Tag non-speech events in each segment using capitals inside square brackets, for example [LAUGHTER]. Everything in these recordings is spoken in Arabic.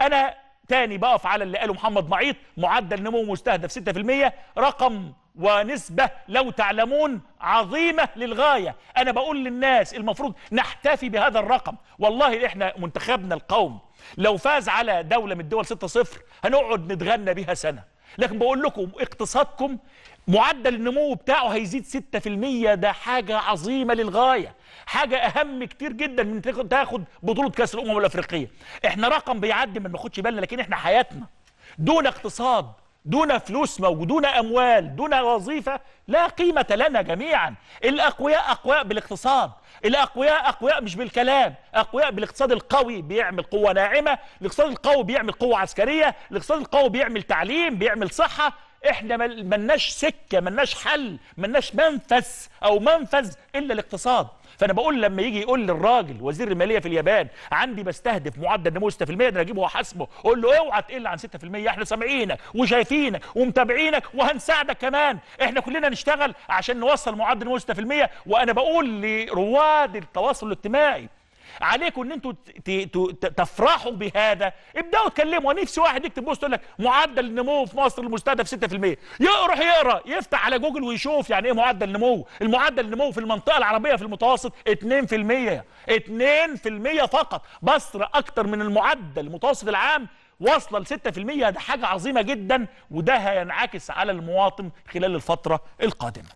انا تاني بقف على اللي قاله محمد معيط معدل نمو مستهدف 6% رقم ونسبة لو تعلمون عظيمة للغاية أنا بقول للناس المفروض نحتفي بهذا الرقم والله إحنا منتخبنا القوم لو فاز على دولة من الدول 6-0 هنقعد نتغنى بها سنة لكن بقول لكم اقتصادكم معدل النمو بتاعه هيزيد 6% ده حاجة عظيمة للغاية حاجة أهم كتير جدا من تاخد بطولة كأس الأمم الأفريقية احنا رقم بيعدي ما بناخدش بالنا لكن احنا حياتنا دون اقتصاد دون فلوس موجود دون أموال دون وظيفة لا قيمة لنا جميعا الأقوياء أقوياء بالاقتصاد الأقوياء أقوياء مش بالكلام أقوياء بالاقتصاد القوي بيعمل قوة ناعمة الاقتصاد القوي بيعمل قوة عسكرية الاقتصاد القوي بيعمل تعليم بيعمل صحة احنا ملناش سكه ملناش حل ملناش منفذ او منفذ الا الاقتصاد فانا بقول لما يجي يقول للراجل وزير الماليه في اليابان عندي بستهدف معدل نمو 6% ده انا اجيبه واحاسبه اقول له اوعى تقل عن 6% احنا سامعينك وشايفينك ومتابعينك وهنساعدك كمان احنا كلنا نشتغل عشان نوصل معدل نمو 6% وانا بقول لرواد التواصل الاجتماعي عليكم ان انتوا تفرحوا بهذا ابداوا اتكلموا نفسي واحد يكتب بوست يقول لك معدل النمو في مصر المستهدف 6% يروح يقرا يفتح على جوجل ويشوف يعني ايه معدل نمو المعدل النمو في المنطقه العربيه في المتوسط 2% 2% فقط مصر اكتر من المعدل المتوسط العام واصله ل 6% ده حاجه عظيمه جدا وده هينعكس على المواطن خلال الفتره القادمه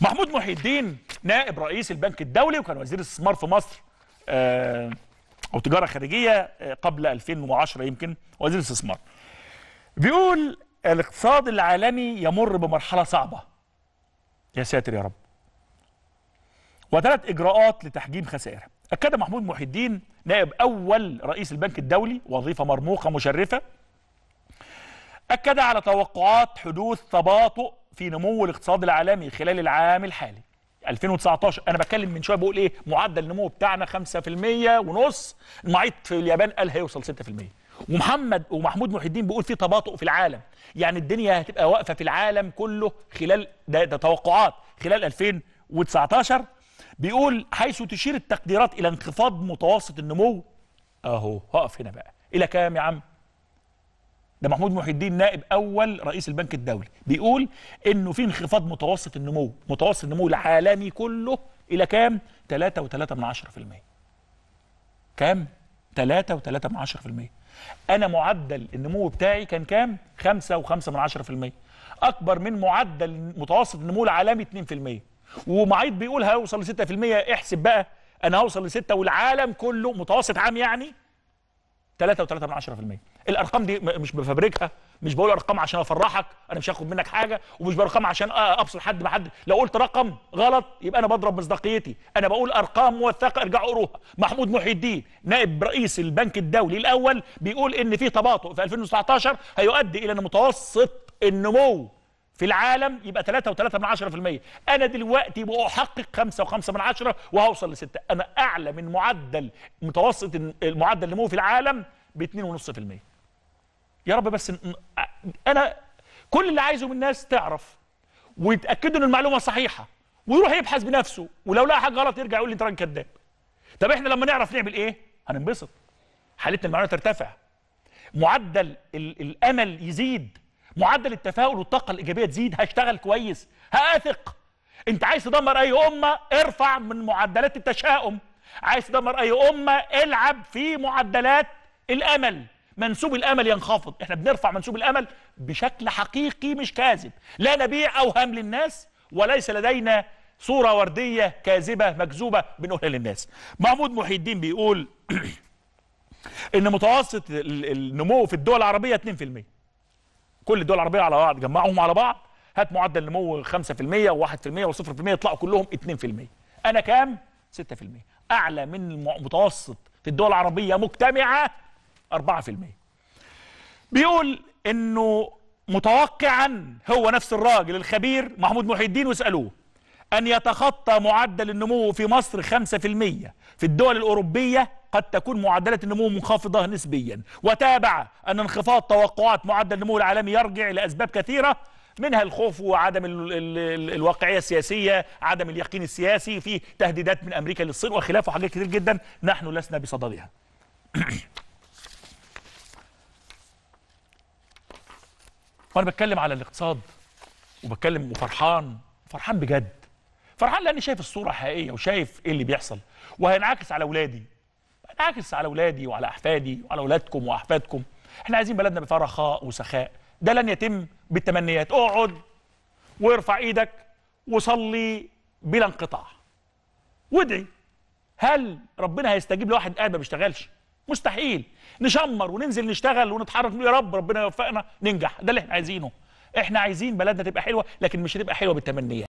محمود محي الدين نائب رئيس البنك الدولي وكان وزير الاستثمار في مصر آه، او تجاره خارجيه آه، قبل 2010 يمكن وزير الاستثمار بيقول الاقتصاد العالمي يمر بمرحله صعبه يا ساتر يا رب وثلاث اجراءات لتحجيم خسائرها اكد محمود محي الدين نائب اول رئيس البنك الدولي وظيفه مرموقه مشرفه اكد على توقعات حدوث تباطؤ في نمو الاقتصاد العالمي خلال العام الحالي 2019 انا بتكلم من شويه بقول ايه معدل النمو بتاعنا 5% ونص المعيط في اليابان قال هيوصل 6% ومحمد ومحمود محي الدين بيقول في تباطؤ في العالم يعني الدنيا هتبقى واقفه في العالم كله خلال ده, ده توقعات خلال 2019 بيقول حيث تشير التقديرات الى انخفاض متوسط النمو اهو هقف هنا بقى الى كام يا عم ده محمود محي الدين نائب اول رئيس البنك الدولي بيقول انه في انخفاض متوسط النمو متوسط النمو العالمي كله الى كام 3.3% كام 3.3% انا معدل النمو بتاعي كان كام 5.5% اكبر من معدل متوسط النمو العالمي 2% ومعيط بيقول هوصل ل 6% احسب بقى انا هوصل ل 6 والعالم كله متوسط عام يعني 3.3% الارقام دي مش بفبركها مش بقول ارقام عشان افرحك انا مش هاخد منك حاجه ومش بارقام عشان ابصر حد بحد لو قلت رقم غلط يبقى انا بضرب مصداقيتي انا بقول ارقام موثقه ارجعوا اقروها محمود محي الدين نائب رئيس البنك الدولي الاول بيقول ان في تباطؤ في 2019 هيؤدي الى ان متوسط النمو في العالم يبقى 3.3% انا دلوقتي من 5.5 وهوصل لستة 6 انا اعلى من معدل متوسط المعدل النمو في العالم ب 2.5% يا رب بس انا كل اللي عايزه من الناس تعرف ويتاكدوا ان المعلومه صحيحه ويروح يبحث بنفسه ولو لقى حاجه غلط يرجع يقول لي انت راجل كذاب طب احنا لما نعرف نعمل ايه هننبسط حالتنا المعلومة ترتفع معدل الامل يزيد معدل التفاؤل والطاقه الايجابيه تزيد هشتغل كويس هاثق انت عايز تدمر اي امه ارفع من معدلات التشاؤم عايز تدمر اي امه العب في معدلات الامل منسوب الامل ينخفض احنا بنرفع منسوب الامل بشكل حقيقي مش كاذب لا نبيع اوهام للناس وليس لدينا صوره ورديه كاذبه مكذوبه بنقولها للناس محمود محي الدين بيقول [CLEARS THROAT] ان متوسط النمو في الدول العربيه 2% كل الدول العربيه على بعض جمعهم على بعض هات معدل نمو 5% و1% و0% يطلعوا كلهم 2% انا كام 6% اعلى من المتوسط في الدول العربيه مجتمعه 4% بيقول انه متوقعا هو نفس الراجل الخبير محمود محي الدين واسالوه أن يتخطى معدل النمو في مصر 5% في الدول الأوروبية قد تكون معدلات النمو منخفضة نسبيا وتابع أن انخفاض توقعات معدل النمو العالمي يرجع لأسباب كثيرة منها الخوف وعدم الـ الـ الـ الواقعيه السياسيه، عدم اليقين السياسي، في تهديدات من امريكا للصين وخلافه حاجات كثير جدا نحن لسنا بصددها. [COUGHS] وانا بتكلم على الاقتصاد وبتكلم وفرحان فرحان بجد فرحان لاني شايف الصوره حقيقيه وشايف ايه اللي بيحصل وهينعكس على اولادي هينعكس على اولادي وعلى احفادي وعلى اولادكم واحفادكم احنا عايزين بلدنا بفيها رخاء وسخاء ده لن يتم بالتمنيات اقعد وارفع ايدك وصلي بلا انقطاع وادعي هل ربنا هيستجيب لواحد قاعد ما بيشتغلش مستحيل نشمر وننزل نشتغل ونتحرك يا رب ربنا يوفقنا ننجح ده اللي احنا عايزينه احنا عايزين بلدنا تبقى حلوه لكن مش هتبقى حلوه بالتمنيات